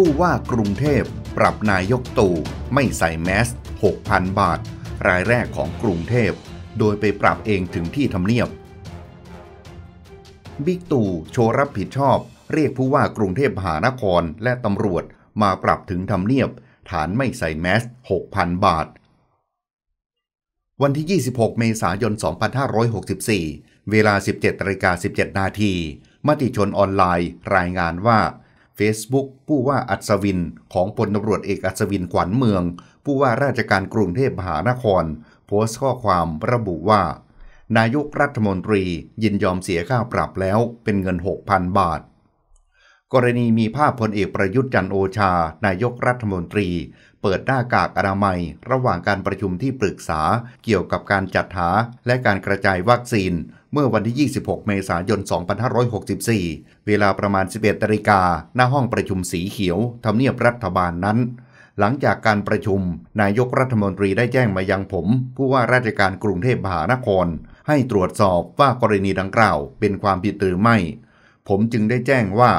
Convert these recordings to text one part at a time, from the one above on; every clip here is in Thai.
ผู้ว่ากรุงเทพปรับนายกตู่ไม่ใส่แมส 6,000 บาท รายแรกของกรุงเทพ โดยไปปรับเองถึงที่ทำเนียบ บิ๊กตู่โชว์รับผิดชอบ เรียกผู้ว่ากรุงเทพมหานครและตำรวจมาปรับถึงทำเนียบ ฐานไม่ใส่แมส 6,000 บาท วันที่ 26 เมษายน 2564 เวลา 17 17นาทีมติชนออนไลน์รายงานว่า Facebook ผู้ว่าอัศวินของพลตำรวจเอกอัศวินขวัญเมือง ผู้ว่าราชการกรุงเทพมหานคร โพสต์ข้อความระบุว่า นายกรัฐมนตรียินยอมเสียค่าปรับแล้วเป็นเงิน 6,000 บาทกรณีมีภาพพลเอกประยุทธ์จันโอชา นายกรัฐมนตรี เปิดหน้ากากอนามัย ระหว่างการประชุมที่ปรึกษาเกี่ยวกับการจัดหา และการกระจายวัคซีน เมื่อวันที่ 26 เมษายน 2564 เวลาประมาณ 11นาฬิกาหน้าห้องประชุมสีเขียวทำเนียบรัฐบาลนั้น หลังจากการประชุมนายกรัฐมนตรีได้แจ้งมายังผม ผู้ว่าราชการกรุงเทพมหานคร ให้ตรวจสอบว่ากรณีดังกล่าว เป็นความผิดหรือไม่ผมจึงได้แจ้งว่า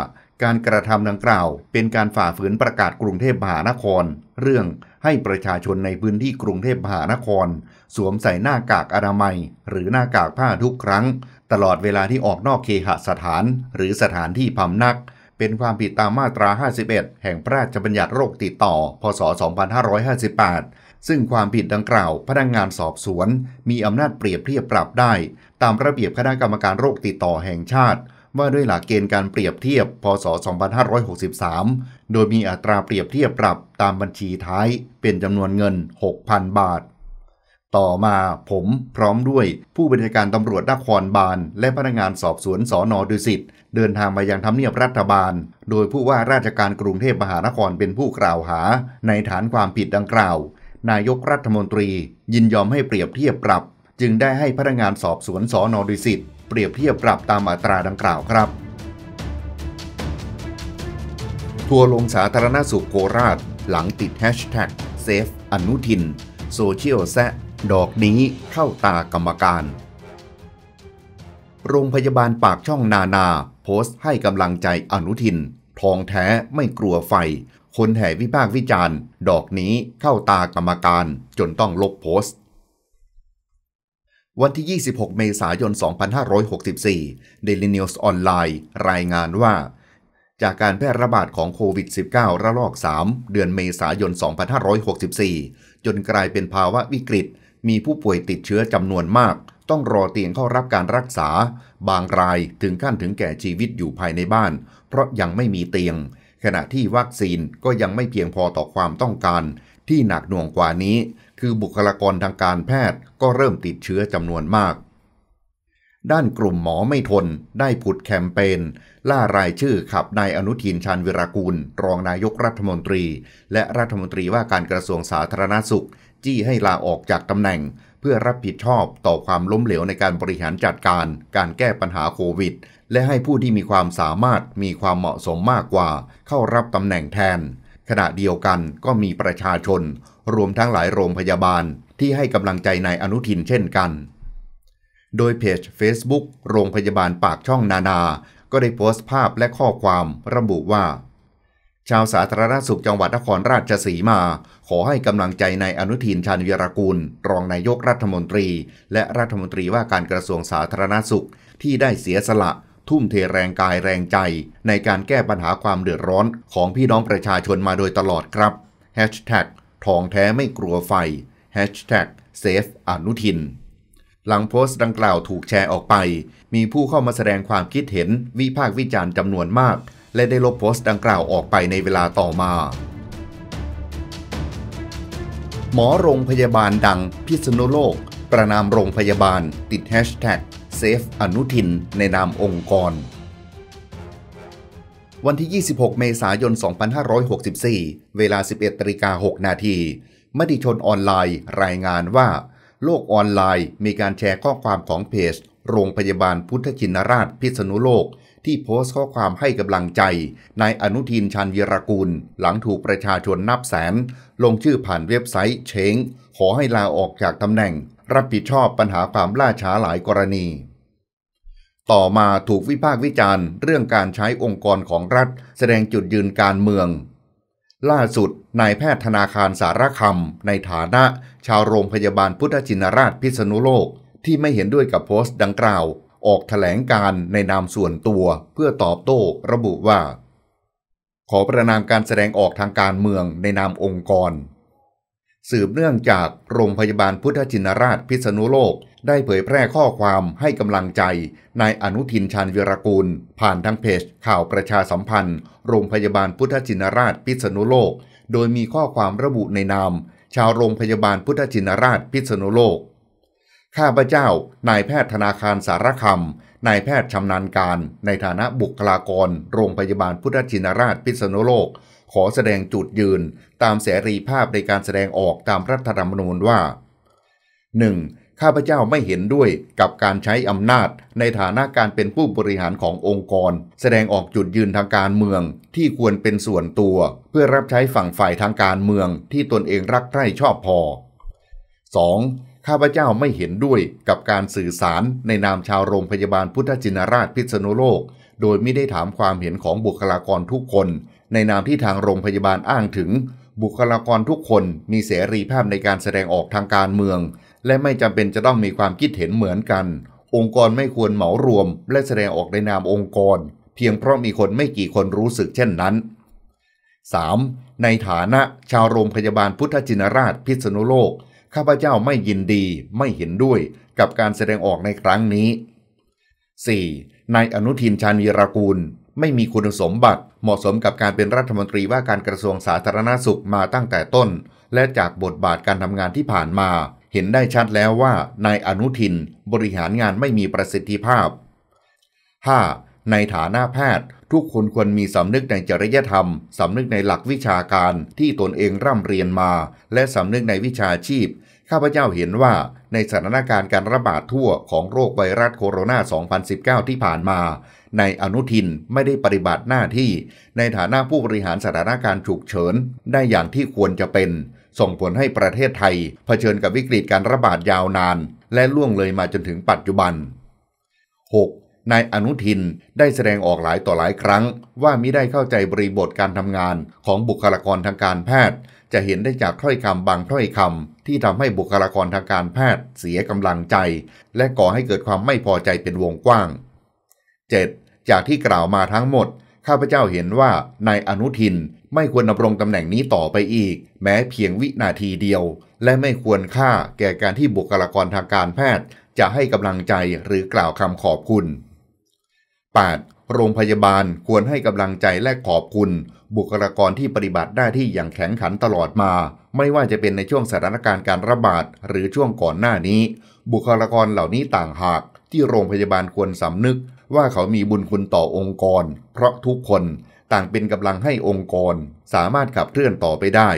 การกระทำดังกล่าวเป็นการฝ่าฝืนประกาศกรุงเทพมหานคร เรื่องให้ประชาชนในพื้นที่กรุงเทพมหานคร สวมใส่หน้ากากอนามัย หรือหน้ากากผ้าทุกครั้ง ตลอดเวลาที่ออกนอกเคหสถานหรือสถานที่พำนัก เป็นความผิดตามมาตรา 51 แห่งพระราชบัญญัติโรคติดต่อ พศ 2558 ซึ่งความผิดดังกล่าวพนักงงานสอบสวนมีอำนาจเปรียบเทียบปรับได้ ตามระเบียบคณะกรรมการโรคติดต่อแห่งชาติว่าด้วยหลักเกณฑ์การเปรียบเทียบ พศ 2563 โดยมีอัตราเปรียบเทียบปรับตามบัญชีท้ายเป็นจำนวนเงิน 6,000 บาท ต่อมาผมพร้อมด้วยผู้บัญชาการตำรวจนครบาล และพนักงานสอบสวนสอนอดุสิตเดินทางมายังทำเนียบรัฐบาล โดยผู้ว่าราชการกรุงเทพมหานครเป็นผู้กล่าวหาในฐานความผิดดังกล่าว นายกรัฐมนตรียินยอมให้เปรียบเทียบปรับ จึงได้ให้พนักงานสอบสวนสอนอดุสิตเปรียบเทียบปรับตามอัตราดังกล่าวครับ ทัวลงสาธารณสุขโคราช หลังติดแฮชแท็กเซฟอนุทินโซเชียลแซะดอกนี้เข้าตากรรมการ โรงพยาบาลปากช่องนานา โพสต์ให้กำลังใจอนุทิน ทองแท้ไม่กลัวไฟ คนแห่วิพากษ์วิจารณ์ ดอกนี้เข้าตากรรมการจนต้องลบโพสต์วันที่ 26 เมษายน 2564 Daily News ออนไลน์รายงานว่าจากการแพร่ระบาดของโควิด -19 ระลอก 3 เดือนเมษายน 2564 จนกลายเป็นภาวะวิกฤต มีผู้ป่วยติดเชื้อจำนวนมาก ต้องรอเตียงเข้ารับการรักษา บางรายถึงขั้นถึงแก่ชีวิตอยู่ภายในบ้าน เพราะยังไม่มีเตียง ขณะที่วัคซีนก็ยังไม่เพียงพอต่อความต้องการ ที่หนักหน่วงกว่านี้คือบุคลากรทางการแพทย์ก็เริ่มติดเชื้อจำนวนมาก ด้านกลุ่มหมอไม่ทน ได้ผุดแคมเปญล่ารายชื่อขับนายอนุทินชาญวิรากูล รองนายกรัฐมนตรี และรัฐมนตรีว่าการกระทรวงสาธารณาสุข จี้ให้ลาออกจากตำแหน่ง เพื่อรับผิดชอบต่อความล้มเหลวในการบริหารจัดการ การแก้ปัญหาโควิด และให้ผู้ที่มีความสามารถมีความเหมาะสมมากกว่า เข้ารับตำแหน่งแทน ขณะเดียวกันก็มีประชาชนรวมทั้งหลายโรงพยาบาลที่ให้กำลังใจนายอนุทินเช่นกัน โดยเพจ Facebook โรงพยาบาลปากช่องนานาก็ได้โพสต์ภาพและข้อความ ระบุว่า ชาวสาธารณสุขจังหวัดนครราชสีมา ขอให้กำลังใจนายอนุทินชาญวิรกูลรองนายกรัฐมนตรี และรัฐมนตรีว่าการกระทรวงสาธารณสุขที่ได้เสียสละ ทุ่มเทแรงกายแรงใจ ในการแก้ปัญหาความเดือดร้อนของพี่น้องประชาชนมาโดยตลอดครับทองแท้ไม่กลัวไฟ #safe อนุทิน หลังโพสต์ดังกล่าวถูกแชร์ออกไป มีผู้เข้ามาแสดงความคิดเห็นวิพากษ์วิจารณ์จำนวนมาก และได้ลบโพสต์ดังกล่าวออกไปในเวลาต่อมา หมอโรงพยาบาลดังพิษณุโลก ประนามโรงพยาบาลติด #safe อนุทิน ในนามองค์กรวันที่ 26 เมษายน 2564 เวลา 11ตริกา6นาทีมติชนออนไลน์รายงานว่า โลกออนไลน์ มีการแชร์ข้อความของเพจ โรงพยาบาลพุทธชินราช พิษณุโลก ที่โพสต์ข้อความให้กำลังใจนายอนุทินชันวีรกูล หลังถูกประชาชนนับแสน ลงชื่อผ่านเว็บไซต์ เชงขอให้ลาออกจากตำแหน่ง รับผิดชอบปัญหาความล่าช้าหลายกรณีต่อมาถูกวิพากษ์วิจารณ์ เรื่องการใช้องค์กรของรัฐ แสดงจุดยืนการเมือง ล่าสุดนายแพทย์ธนาคารสารคำในฐานะ ชาวโรงพยาบาลพุทธจินราชพิษณุโลก ที่ไม่เห็นด้วยกับโพสต์ดังกล่าว ออกถแถลงการในนามส่วนตัว เพื่อตอบโต้ระบุว่า ขอประนามการแสดงออกทางการเมืองในนามองค์กร สืบเนื่องจากโรงพยาบาลพุทธจินราชพิษณุโลกได้เผยแพร่ข้อความให้กำลังใจนายอนุทินชาญวิรกูล ผ่านทางเพจข่าวประชาสัมพันธ์ โรงพยาบาลพุทธจินราชพิษณุโลก โดยมีข้อความระบุในนามชาวโรงพยาบาลพุทธจินราชพิษณุโลกข้าพเจ้า นายแพทย์ธนาคารสารคำนายแพทย์ชำนาญการ ในฐานะบุคลากร โรงพยาบาลพุทธจินราชพิษณุโลก ขอแสดงจุดยืน ตามเสรีภาพในการแสดงออกตามรัฐธรรมนูญว่า 1. ข้าพเจ้าไม่เห็นด้วยกับการใช้อำนาจในฐานะการเป็นผู้บริหารขององค์กร แสดงออกจุดยืนทางการเมืองที่ควรเป็นส่วนตัว เพื่อรับใช้ฝั่งฝ่ายทางการเมืองที่ตนเองรักใคร่ชอบพอ 2. ข้าพเจ้าไม่เห็นด้วยกับการสื่อสารในนามชาวโรงพยาบาลพุทธจินราชพิษณุโลก โดยไม่ได้ถามความเห็นของบุคลากรทุกคนในนามที่ทางโรงพยาบาลอ้างถึง บุคลากรทุกคนมีเสรีภาพในการแสดงออกทางการเมืองและไม่จำเป็นจะต้องมีความคิดเห็นเหมือนกัน องค์กรไม่ควรเหมารวม และแสดงออกในนามองค์กร เพียงเพราะมีคนไม่กี่คนรู้สึกเช่นนั้น 3. ในฐานะชาวโรงพยาบาลพุทธจินราชพิษณุโลก ข้าพเจ้าไม่ยินดีไม่เห็นด้วยกับการแสดงออกในครั้งนี้ 4. นายอนุทินชาญวีรกูล ไม่มีคุณสมบัติ เหมาะสมกับการเป็นรัฐมนตรีว่าการกระทรวงสาธารณาสุขมาตั้งแต่ต้น และจากบทบาทการทำงานที่ผ่านมาเห็นได้ชัดแล้วว่านายอนุทินบริหารงานไม่มีประสิทธิภาพ 5. ในฐานะแพทย์ ทุกคนควรมีสำนึกในจริยธรรมสำนึกในหลักวิชาการที่ตนเองร่ำเรียนมา และสำนึกในวิชาชีพ ข้าพเจ้าเห็นว่า ในสถานการณ์การระบาดทั่วของโรคไวรัสโคโรนา 2019 ที่ผ่านมา ในอนุทินไม่ได้ปฏิบัติหน้าที่ ในฐานะผู้บริหารสถานการณ์ฉุกเฉินได้อย่างที่ควรจะเป็นส่งผลให้ประเทศไทยเผชิญกับวิกฤตการระบาดยาวนาน และล่วงเลยมาจนถึงปัจจุบัน 6. นายอนุทินได้แสดงออกหลายต่อหลายครั้ง ว่ามิได้เข้าใจบริบทการทำงานของบุคลากรทางการแพทย์ จะเห็นได้จากถ้อยคำบางถ้อยคำที่ทำให้บุคลากรทางการแพทย์เสียกำลังใจ และก่อให้เกิดความไม่พอใจเป็นวงกว้าง 7. จากที่กล่าวมาทั้งหมด ข้าพเจ้าเห็นว่านายอนุทินไม่ควรดำรงตำแหน่งนี้ต่อไปอีก แม้เพียงวินาทีเดียว และไม่ควรค่าแก่การที่บุคลากรทางการแพทย์ จะให้กำลังใจหรือกล่าวคำขอบคุณ 8. โรงพยาบาลควรให้กำลังใจและขอบคุณ บุคลากรที่ปฏิบัติหน้าที่อย่างแข็งขันตลอดมา ไม่ว่าจะเป็นในช่วงสถานการณ์การระบาดหรือช่วงก่อนหน้านี้ บุคลากรเหล่านี้ต่างหาก ที่โรงพยาบาลควรสำนึกว่าเขามีบุญคุณต่อองค์กร เพราะทุกคนต่างเป็นกำลังให้องค์กรสามารถขับเคลื่อนต่อไปได้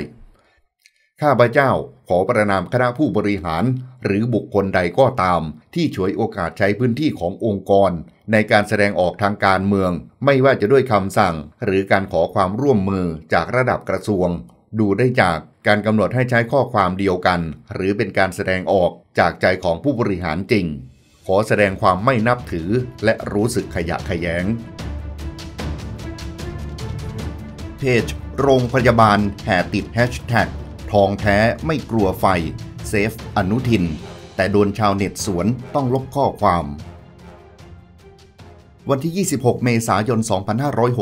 ข้าพเจ้า ขอประนามคณะผู้บริหาร หรือบุคคลใดก็ตาม ที่ฉวยโอกาสใช้พื้นที่ขององค์กร ในการแสดงออกทางการเมือง ไม่ว่าจะด้วยคำสั่ง หรือการขอความร่วมมือจากระดับกระทรวง ดูได้จากการกำหนดให้ใช้ข้อความเดียวกัน หรือเป็นการแสดงออกจากใจของผู้บริหารจริง ขอแสดงความไม่นับถือ และรู้สึกขยะขยงเพจโรงพยาบาลแห่ติดแฮชแท็กทองแท้ไม่กลัวไฟ เซฟ อนุทิน แต่โดนชาวเน็ตสวนต้องลบข้อความ วันที่ 26 เมษายน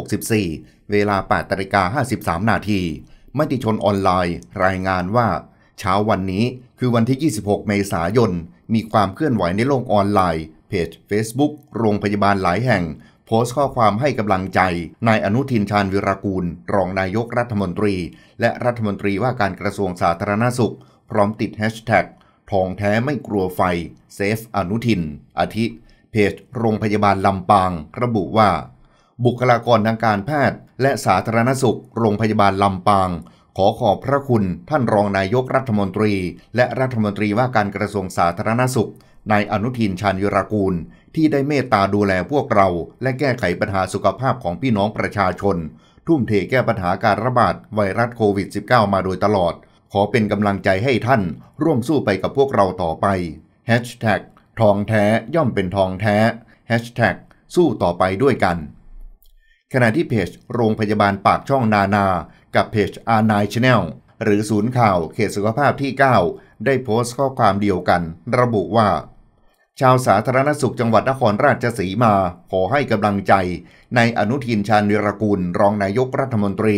2564 เวลา8ตริกา53นาทีมติชนออนไลน์ รายงานว่า เช้าวันนี้คือวันที่ 26 เมษายน มีความเคลื่อนไหวในโลกออนไลน์เพจ Facebook โรงพยาบาลหลายแห่งโพสต์ข้อความให้กำลังใจนายอนุทินชาญวิรากูลรองนายกรัฐมนตรี และรัฐมนตรีว่าการกระทรวงสาธารณาสุข พร้อมติดแฮชแท็กทองแท้ไม่กลัวไฟ เซฟอนุทิน อาทิ เพจ โรงพยาบาลลำปางระบุว่า บุคลากรทางการแพทย์และสาธารณสุข โรงพยาบาลลำปาง ขอขอบพระคุณท่านรองนายกรัฐมนตรี และรัฐมนตรีว่าการกระทรวงสาธารณสุขนายอนุทินชาญวิรากูล ที่ได้เมตตาดูแลพวกเรา และแก้ไขปัญหาสุขภาพของพี่น้องประชาชน ทุ่มเทแก้ปัญหาการระบาดไวรัสโควิด -19 มาโดยตลอด ขอเป็นกำลังใจให้ท่านร่วมสู้ไปกับพวกเราต่อไป Hashtag ทองแท้ย่อมเป็นทองแท้ Hashtag สู้ต่อไปด้วยกัน ขณะที่เพจ โรงพยาบาลปากช่องนานา กับเพจอานายชแนลหรือศูนย์ข่าวเขตสุขภาพที่ 9 ได้โพสต์ข้อความเดียวกัน ระบุว่าชาวสาธารณสุขจังหวัดนครราชสีมา ขอให้กำลังใจ ในอนุทินชาญวิรกูลรองนายกรัฐมนตรี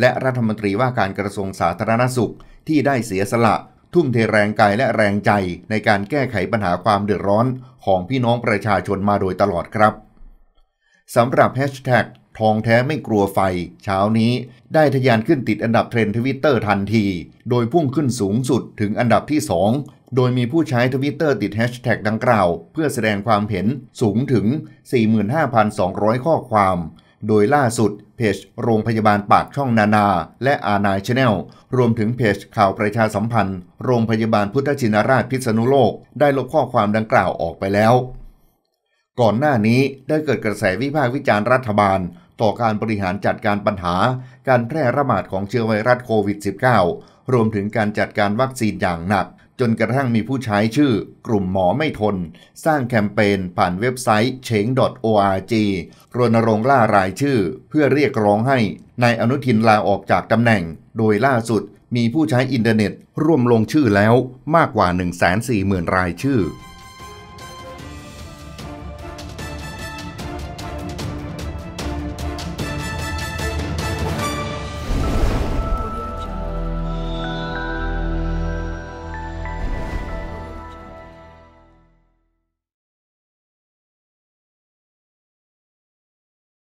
และรัฐมนตรีว่าการกระทรวงสาธารณสุขที่ได้เสียสละ ทุ่มเทแรงกายและแรงใจในการแก้ไขปัญหาความเดือดร้อนของพี่น้องประชาชนมาโดยตลอดครับสำหรับแฮชแท็กทองแท้ไม่กลัวไฟ เช้านี้ได้ทะยานขึ้นติดอันดับเทรนด์ทวิตเตอร์ทันที โดยพุ่งขึ้นสูงสุดถึงอันดับที่2โดยมีผู้ใช้ทวิตเตอร์ติดแฮชแท็กดังกล่าว เพื่อแสดงความเห็นสูงถึง 45,200 ข้อความ โดยล่าสุดเพจโรงพยาบาลปากช่องนานา และอานายชาแนลรวมถึงเพจข่าวประชาสัมพันธ์ โรงพยาบาลพุทธชินราช พิษณุโลก ได้ลบข้อความดังกล่าวออกไปแล้ว ก่อนหน้านี้ได้เกิดกระแสวิพากษ์วิจารณ์รัฐบาล ต่อการบริหารจัดการปัญหาการแพร่ระบาดของเชื้อไวรัสโควิด -19 รวมถึงการจัดการวัคซีนอย่างหนักจนกระทั่งมีผู้ใช้ชื่อกลุ่มหมอไม่ทน สร้างแคมเปญผ่านเว็บไซต์ c h a n g o r g รณรงค์ล่ารายชื่อเพื่อเรียกร้องให้นายอนุทินลาออกจากตำแหน่ง โดยล่าสุดมีผู้ใช้อินเทอร์เน็ตร่วมลงชื่อแล้วมากกว่า 140,000 รายชื่อ